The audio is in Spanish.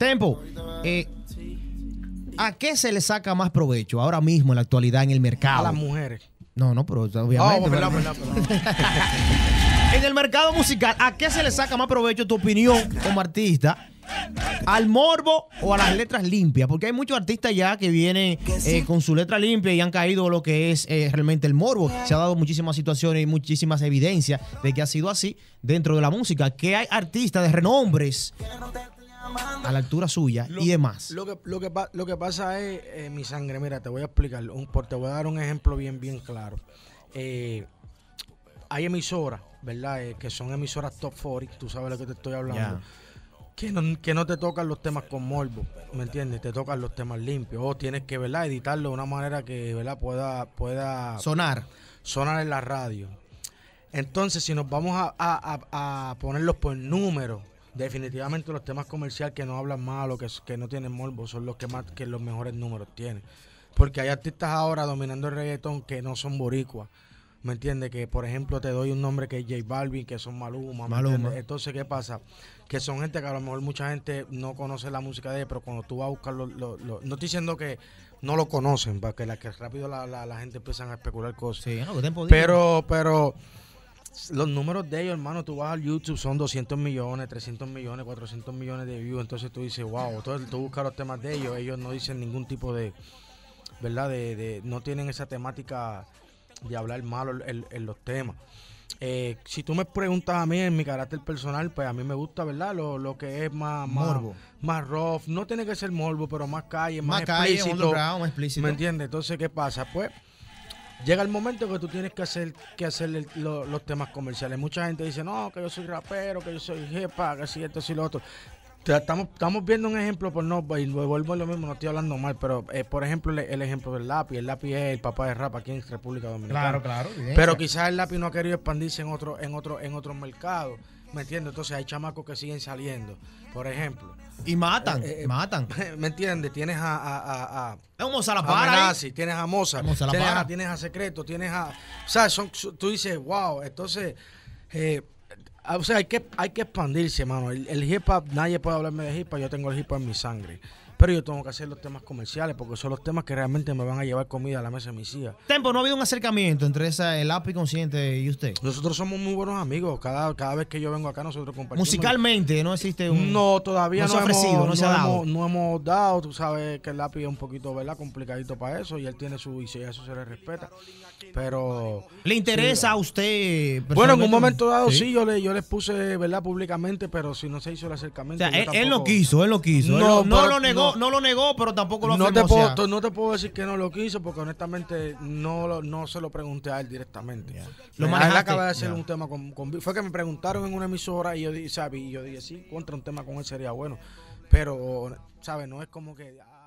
Tempo, eh, ¿a qué se le saca más provecho ahora mismo en la actualidad en el mercado? A las mujeres. No, no, pero obviamente. Oh, en el mercado musical, ¿a qué se le saca más provecho tu opinión como artista? al morbo o a las letras limpias, porque hay muchos artistas ya que vienen eh, con su letra limpia y han caído lo que es eh, realmente el morbo. Se ha dado muchísimas situaciones y muchísimas evidencias de que ha sido así dentro de la música, que hay artistas de renombres a la altura suya y demás. Lo que, lo, que, pasa es, eh, mi sangre, mira, te voy a explicar, un, te voy a dar un ejemplo bien, bien claro. Eh, hay emisoras, ¿verdad? Eh, que son emisoras top 40, tú sabes lo que te estoy hablando. Que no, no, te tocan los temas con morbo, ¿me entiendes? Te tocan los temas limpios. O tienes que, ¿verdad? Editarlo de una manera que, ¿verdad? Pueda, pueda... Sonar. Sonar en la radio. Entonces, si nos vamos a, a ponerlos por número, definitivamente los temas comerciales que no hablan mal o que, que no tienen morbo son los que más que los mejores números tienen. Porque hay artistas ahora dominando el reggaetón que no son boricuas. ¿Me entiendes? Que por ejemplo te doy un nombre que es J Balvin, que son Maluma. Maluma. Entonces, ¿qué pasa? Que son gente que a lo mejor mucha gente no conoce la música de él, pero cuando tú vas a buscar no estoy diciendo que no lo conocen, para que, la, que rápido la, gente empiezan a especular cosas. Sí, no, pero, pero los números de ellos, hermano, tú vas al YouTube, son 200 millones, 300 millones, 400 millones de views. Entonces tú dices, wow, tú buscas los temas de ellos, ellos no dicen ningún tipo de, ¿verdad? De, no tienen esa temática de hablar malo en, los temas. Eh, si tú me preguntas a mí en mi carácter personal, pues a mí me gusta, ¿verdad? Lo, que es más, morbo. Más, rough. No tiene que ser morbo, pero más calle, más, más calle, explícito. Más explícito. ¿Me entiendes? Entonces, ¿qué pasa? Pues llega el momento que tú tienes que hacer que hacer los temas comerciales. Mucha gente dice, no, que yo soy rapero, que yo soy jepa, que si esto, si lo otro. Estamos, estamos viendo un ejemplo, por no, y vuelvo a lo mismo, no estoy hablando mal, pero eh, por ejemplo, el, ejemplo del lápiz. El lápiz es el papá de rap aquí en República Dominicana. Claro, claro. Pero quizás el lápiz no ha querido expandirse en otro, en otro, en otro mercado ¿Me entiendes? Entonces hay chamacos que siguen saliendo, por ejemplo. Y matan, eh, eh, matan. ¿Me entiendes? Tienes a. a, a, a tienes a Moza, tienes a, Secreto, tienes a. O sea, tú dices, wow. Entonces. Eh, Ah, o sea, hay que, hay que expandirse, mano. El, el hip hop, nadie puede hablarme de hip hop. Yo tengo el hip hop en mi sangre pero yo tengo que hacer los temas comerciales porque son los temas que realmente me van a llevar comida a la mesa de mis hijas. Tempo, ¿no ha habido un acercamiento entre esa, el API consciente y usted? Nosotros somos muy buenos amigos. Cada, cada vez que yo vengo acá, nosotros compartimos. Musicalmente, ¿no existe un.? No, todavía no, no, se ha dado. Hemos, no hemos dado. Tú sabes que el API es un poquito, ¿verdad? Complicadito para eso y él tiene su. Y eso se le respeta. Pero. ¿Le interesa a usted? Bueno, en un momento dado sí, yo, le, yo les puse, ¿verdad? Públicamente, pero si no se hizo el acercamiento. él, lo quiso, él lo quiso. No, lo, negó no lo negó, pero tampoco lo afirmó. No te, puedo, no te puedo decir que no lo quiso, porque honestamente no, no se lo pregunté a él directamente. lo Lo él acaba de hacer un tema con, Fue que me preguntaron en una emisora y yo, dije, y yo dije, sí, contra un tema con él sería bueno. Pero, ¿sabes? No es como que... Ah,